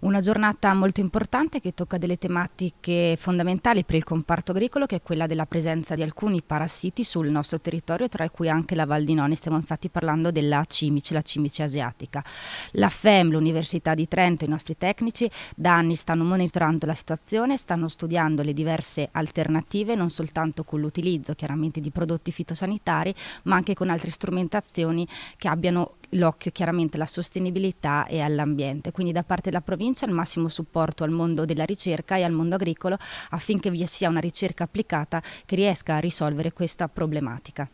Una giornata molto importante che tocca delle tematiche fondamentali per il comparto agricolo che è quella della presenza di alcuni parassiti sul nostro territorio tra cui anche la Val di Noni, stiamo infatti parlando della cimice, la cimice asiatica. La FEM, l'Università di Trento, i nostri tecnici da anni stanno monitorando la situazione, stanno studiando le diverse alternative non soltanto con l'utilizzo chiaramente di prodotti fitosanitari ma anche con altre strumentazioni che abbiano l'occhio chiaramente alla sostenibilità e all'ambiente. Quindi da parte della provincia il massimo supporto al mondo della ricerca e al mondo agricolo affinché vi sia una ricerca applicata che riesca a risolvere questa problematica.